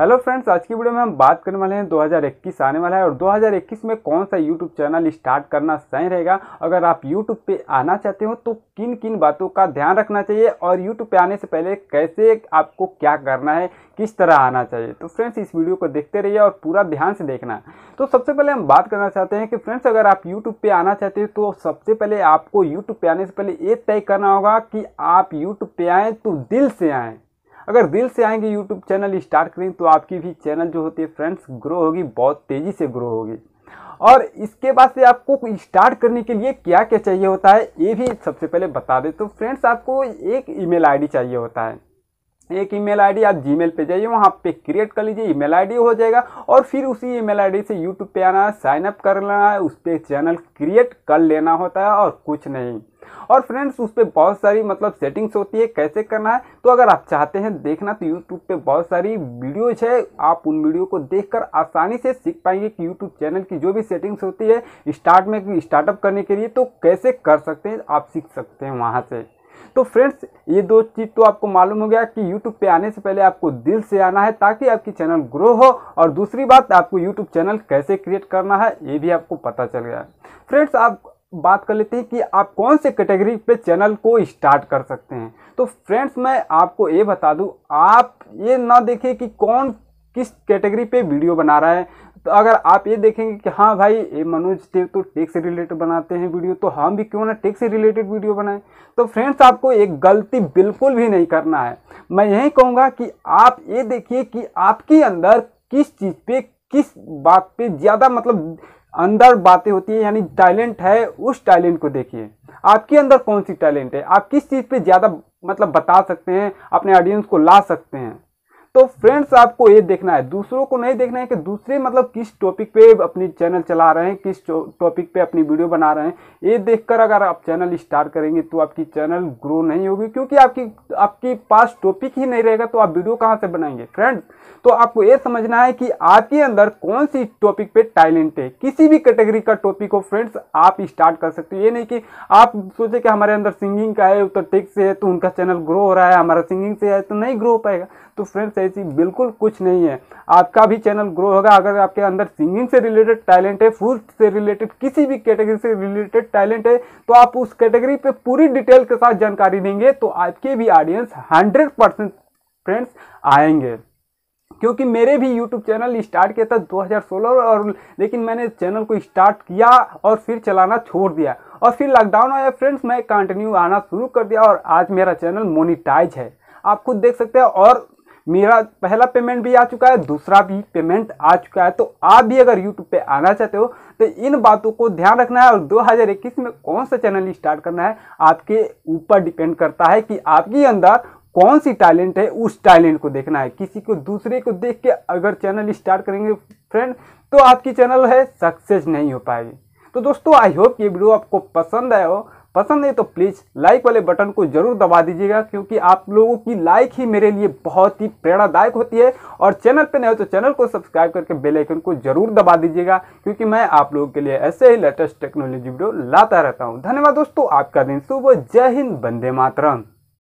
hello friends आज की video में हम बात करने वाले हैं 2021 आने वाला है और 2021 में कौन सा यूट्यूब चैनल स्टार्ट करना सही रहेगा अगर आप यूट्यूब पे आना चाहते हो तो किन किन बातों का ध्यान रखना चाहिए और यूट्यूब पे आने से पहले कैसे आपको क्या करना है किस तरह आना चाहिए तो फ्रेंड्स इस वीडियो को देखते रहिए और पूरा ध्यान से देखना तो सबसे पहले हम बात करना चाहते हैं कि फ्रेंड्स अगर आप यूट्यूब पर आना चाहते हो तो सबसे पहले आपको यूट्यूब पर आने से पहले ये तय करना होगा कि आप यूट्यूब पर आएँ तो दिल से आएँ अगर दिल से आएंगे यूट्यूब चैनल स्टार्ट करें तो आपकी भी चैनल जो होती है फ्रेंड्स ग्रो होगी बहुत तेज़ी से ग्रो होगी और इसके बाद से आपको स्टार्ट करने के लिए क्या क्या चाहिए होता है ये भी सबसे पहले बता दें तो फ्रेंड्स आपको एक ईमेल आईडी चाहिए होता है एक ईमेल आईडी आप जीमेल पे जाइए वहाँ पे क्रिएट कर लीजिए ईमेल आईडी हो जाएगा और फिर उसी ईमेल आईडी से यूट्यूब पे आना है साइन अप कर लेना है उस पर चैनल क्रिएट कर लेना होता है और कुछ नहीं और फ्रेंड्स उस पर बहुत सारी मतलब सेटिंग्स होती है कैसे करना है तो अगर आप चाहते हैं देखना तो यूट्यूब पर बहुत सारी वीडियोज है आप उन वीडियो को देख आसानी से सीख पाएंगे कि यूट्यूब चैनल की जो भी सेटिंग्स होती है स्टार्ट में स्टार्टअप करने के लिए तो कैसे कर सकते हैं आप सीख सकते हैं वहाँ से तो फ्रेंड्स ये दो चीज़ तो आपको मालूम हो गया कि YouTube पे आने से पहले आपको दिल से आना है ताकि आपकी चैनल ग्रो हो और दूसरी बात आपको YouTube चैनल कैसे क्रिएट करना है ये भी आपको पता चल गया फ्रेंड्स आप बात कर लेते हैं कि आप कौन से कैटेगरी पे चैनल को स्टार्ट कर सकते हैं तो फ्रेंड्स मैं आपको ये बता दूं आप ये ना देखें कि कौन किस कैटेगरी पे वीडियो बना रहा है तो अगर आप ये देखेंगे कि हाँ भाई ये मनोज देव तो टेक से रिलेटेड बनाते हैं वीडियो तो हम भी क्यों ना टेक से रिलेटेड वीडियो बनाएं तो फ्रेंड्स आपको एक गलती बिल्कुल भी नहीं करना है मैं यही कहूँगा कि आप ये देखिए कि आपके अंदर किस चीज़ पे किस बात पे ज़्यादा मतलब अंदर बातें होती हैं यानी टैलेंट है उस टैलेंट को देखिए आपके अंदर कौन सी टैलेंट है आप किस चीज़ पे ज़्यादा मतलब बता सकते हैं अपने ऑडियंस को ला सकते हैं तो फ्रेंड्स आपको ये देखना है दूसरों को नहीं देखना है कि दूसरे मतलब किस टॉपिक पे अपनी चैनल चला रहे हैं किस टॉपिक पे अपनी वीडियो बना रहे हैं ये देखकर अगर आप चैनल स्टार्ट करेंगे तो आपकी चैनल ग्रो नहीं होगी क्योंकि आपकी आपके पास टॉपिक ही नहीं रहेगा तो आप वीडियो कहाँ से बनाएंगे फ्रेंड्स तो आपको ये समझना है कि आपके अंदर कौन सी टॉपिक पे टैलेंट है किसी भी कैटेगरी का टॉपिक हो फ्रेंड्स आप स्टार्ट कर सकते हो ये नहीं कि आप सोचे कि हमारे अंदर सिंगिंग का है उत्तर टेक से है तो उनका चैनल ग्रो हो रहा है हमारा सिंगिंग से है तो नहीं ग्रो हो पाएगा तो फ्रेंड्स ऐसी बिल्कुल कुछ नहीं है आपका भी चैनल ग्रो होगा अगर आपके अंदर सिंगिंग से रिलेटेड टैलेंट है फूड से रिलेटेड किसी भी कैटेगरी से रिलेटेड टैलेंट है तो आप उस कैटेगरी पे पूरी डिटेल के साथ जानकारी देंगे तो आपके भी ऑडियंस हंड्रेड परसेंट फ्रेंड्स आएंगे क्योंकि मेरे भी YouTube चैनल स्टार्ट किया था 2016 और लेकिन मैंने चैनल को स्टार्ट किया और फिर चलाना छोड़ दिया और फिर लॉकडाउन आया फ्रेंड्स मैं कंटिन्यू आना शुरू कर दिया और आज मेरा चैनल मोनिटाइज है आप खुद देख सकते हैं और मेरा पहला पेमेंट भी आ चुका है दूसरा भी पेमेंट आ चुका है तो आप भी अगर यूट्यूब पे आना चाहते हो तो इन बातों को ध्यान रखना है और 2021 में कौन सा चैनल स्टार्ट करना है आपके ऊपर डिपेंड करता है कि आपके अंदर कौन सी टैलेंट है उस टैलेंट को देखना है किसी को दूसरे को देख के अगर चैनल स्टार्ट करेंगे फ्रेंड तो आपकी चैनल है सक्सेस नहीं हो पाएगी तो दोस्तों आई होप ये वीडियो आपको पसंद आया हो पसंद है तो प्लीज़ लाइक वाले बटन को ज़रूर दबा दीजिएगा क्योंकि आप लोगों की लाइक ही मेरे लिए बहुत ही प्रेरणादायक होती है और चैनल पर नए हो तो चैनल को सब्सक्राइब करके बेल आइकन को ज़रूर दबा दीजिएगा क्योंकि मैं आप लोगों के लिए ऐसे ही लेटेस्ट टेक्नोलॉजी वीडियो लाता रहता हूँ धन्यवाद दोस्तों आपका दिन शुभ जय हिंद बंदे मातरम